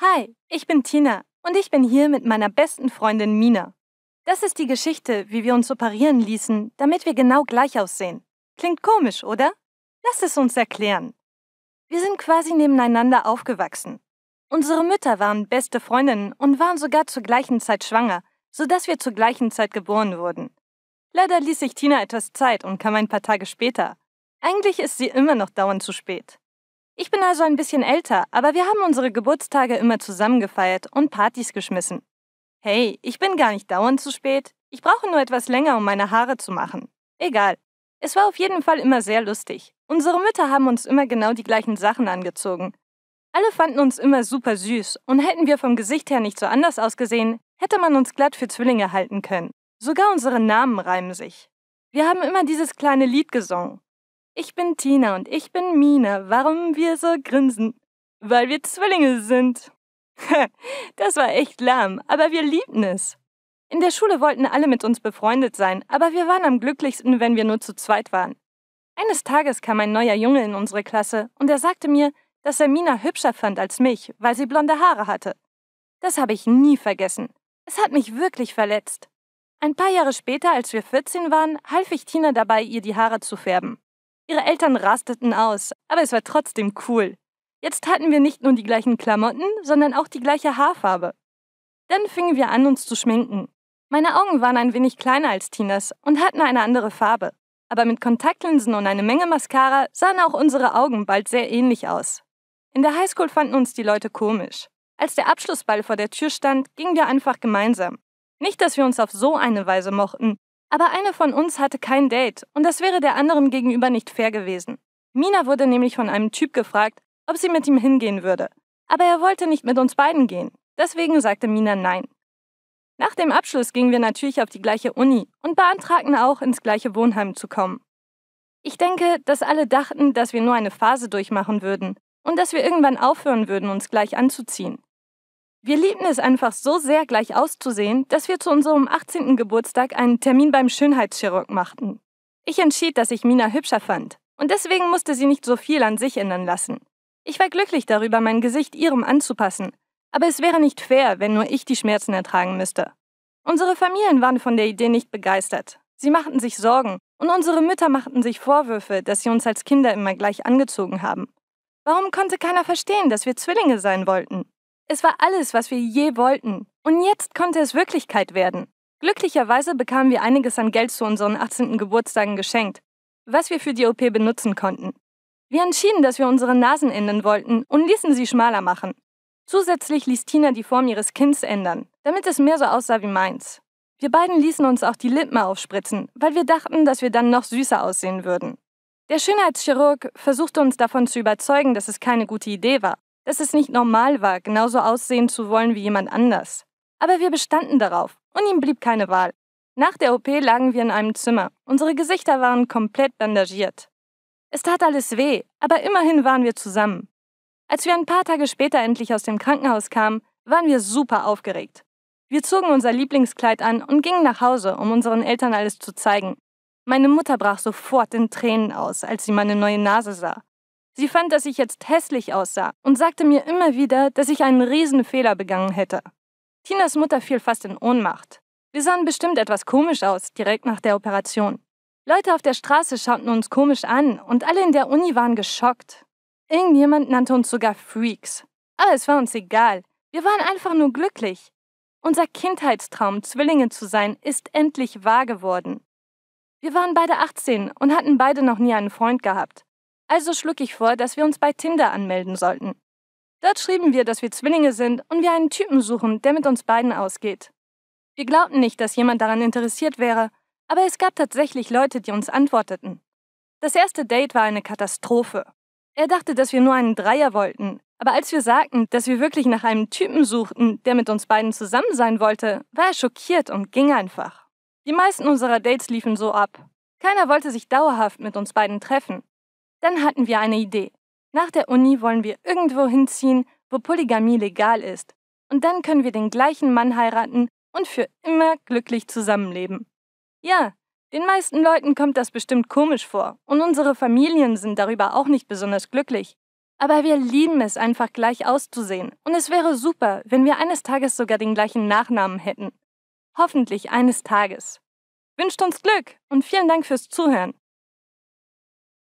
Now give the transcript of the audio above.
Hi, ich bin Tina und ich bin hier mit meiner besten Freundin Mina. Das ist die Geschichte, wie wir uns operieren ließen, damit wir genau gleich aussehen. Klingt komisch, oder? Lass es uns erklären. Wir sind quasi nebeneinander aufgewachsen. Unsere Mütter waren beste Freundinnen und waren sogar zur gleichen Zeit schwanger, sodass wir zur gleichen Zeit geboren wurden. Leider ließ sich Tina etwas Zeit und kam ein paar Tage später. Eigentlich ist sie immer noch dauernd zu spät. Ich bin also ein bisschen älter, aber wir haben unsere Geburtstage immer zusammen gefeiert und Partys geschmissen. Hey, ich bin gar nicht dauernd zu spät. Ich brauche nur etwas länger, um meine Haare zu machen. Egal. Es war auf jeden Fall immer sehr lustig. Unsere Mütter haben uns immer genau die gleichen Sachen angezogen. Alle fanden uns immer super süß und hätten wir vom Gesicht her nicht so anders ausgesehen, hätte man uns glatt für Zwillinge halten können. Sogar unsere Namen reimen sich. Wir haben immer dieses kleine Lied gesungen. Ich bin Tina und ich bin Mina. Warum wir so grinsen? Weil wir Zwillinge sind. das war echt lahm, aber wir liebten es. In der Schule wollten alle mit uns befreundet sein, aber wir waren am glücklichsten, wenn wir nur zu zweit waren. Eines Tages kam ein neuer Junge in unsere Klasse und er sagte mir, dass er Mina hübscher fand als mich, weil sie blonde Haare hatte. Das habe ich nie vergessen. Es hat mich wirklich verletzt. Ein paar Jahre später, als wir 14 waren, half ich Tina dabei, ihr die Haare zu färben. Ihre Eltern rasteten aus, aber es war trotzdem cool. Jetzt hatten wir nicht nur die gleichen Klamotten, sondern auch die gleiche Haarfarbe. Dann fingen wir an, uns zu schminken. Meine Augen waren ein wenig kleiner als Tinas und hatten eine andere Farbe. Aber mit Kontaktlinsen und eine Menge Mascara sahen auch unsere Augen bald sehr ähnlich aus. In der Highschool fanden uns die Leute komisch. Als der Abschlussball vor der Tür stand, gingen wir einfach gemeinsam. Nicht, dass wir uns auf so eine Weise mochten, aber eine von uns hatte kein Date und das wäre der anderen gegenüber nicht fair gewesen. Mina wurde nämlich von einem Typ gefragt, ob sie mit ihm hingehen würde. Aber er wollte nicht mit uns beiden gehen. Deswegen sagte Mina nein. Nach dem Abschluss gingen wir natürlich auf die gleiche Uni und beantragten auch, ins gleiche Wohnheim zu kommen. Ich denke, dass alle dachten, dass wir nur eine Phase durchmachen würden und dass wir irgendwann aufhören würden, uns gleich anzuziehen. Wir liebten es einfach so sehr, gleich auszusehen, dass wir zu unserem 18. Geburtstag einen Termin beim Schönheitschirurg machten. Ich entschied, dass ich Mina hübscher fand. Und deswegen musste sie nicht so viel an sich ändern lassen. Ich war glücklich darüber, mein Gesicht ihrem anzupassen. Aber es wäre nicht fair, wenn nur ich die Schmerzen ertragen müsste. Unsere Familien waren von der Idee nicht begeistert. Sie machten sich Sorgen und unsere Mütter machten sich Vorwürfe, dass sie uns als Kinder immer gleich angezogen haben. Warum konnte keiner verstehen, dass wir Zwillinge sein wollten? Es war alles, was wir je wollten. Und jetzt konnte es Wirklichkeit werden. Glücklicherweise bekamen wir einiges an Geld zu unseren 18. Geburtstagen geschenkt, was wir für die OP benutzen konnten. Wir entschieden, dass wir unsere Nasen ändern wollten und ließen sie schmaler machen. Zusätzlich ließ Tina die Form ihres Kinns ändern, damit es mehr so aussah wie meins. Wir beiden ließen uns auch die Lippen aufspritzen, weil wir dachten, dass wir dann noch süßer aussehen würden. Der Schönheitschirurg versuchte uns davon zu überzeugen, dass es keine gute Idee war dass es nicht normal war, genauso aussehen zu wollen wie jemand anders. Aber wir bestanden darauf und ihm blieb keine Wahl. Nach der OP lagen wir in einem Zimmer. Unsere Gesichter waren komplett bandagiert. Es tat alles weh, aber immerhin waren wir zusammen. Als wir ein paar Tage später endlich aus dem Krankenhaus kamen, waren wir super aufgeregt. Wir zogen unser Lieblingskleid an und gingen nach Hause, um unseren Eltern alles zu zeigen. Meine Mutter brach sofort in Tränen aus, als sie meine neue Nase sah. Sie fand, dass ich jetzt hässlich aussah und sagte mir immer wieder, dass ich einen Riesenfehler begangen hätte. Tinas Mutter fiel fast in Ohnmacht. Wir sahen bestimmt etwas komisch aus, direkt nach der Operation. Leute auf der Straße schauten uns komisch an und alle in der Uni waren geschockt. Irgendjemand nannte uns sogar Freaks. Aber es war uns egal. Wir waren einfach nur glücklich. Unser Kindheitstraum, Zwillinge zu sein, ist endlich wahr geworden. Wir waren beide 18 und hatten beide noch nie einen Freund gehabt. Also schlug ich vor, dass wir uns bei Tinder anmelden sollten. Dort schrieben wir, dass wir Zwillinge sind und wir einen Typen suchen, der mit uns beiden ausgeht. Wir glaubten nicht, dass jemand daran interessiert wäre, aber es gab tatsächlich Leute, die uns antworteten. Das erste Date war eine Katastrophe. Er dachte, dass wir nur einen Dreier wollten, aber als wir sagten, dass wir wirklich nach einem Typen suchten, der mit uns beiden zusammen sein wollte, war er schockiert und ging einfach. Die meisten unserer Dates liefen so ab. Keiner wollte sich dauerhaft mit uns beiden treffen. Dann hatten wir eine Idee. Nach der Uni wollen wir irgendwo hinziehen, wo Polygamie legal ist. Und dann können wir den gleichen Mann heiraten und für immer glücklich zusammenleben. Ja, den meisten Leuten kommt das bestimmt komisch vor und unsere Familien sind darüber auch nicht besonders glücklich. Aber wir lieben es einfach gleich auszusehen und es wäre super, wenn wir eines Tages sogar den gleichen Nachnamen hätten. Hoffentlich eines Tages. Wünscht uns Glück und vielen Dank fürs Zuhören.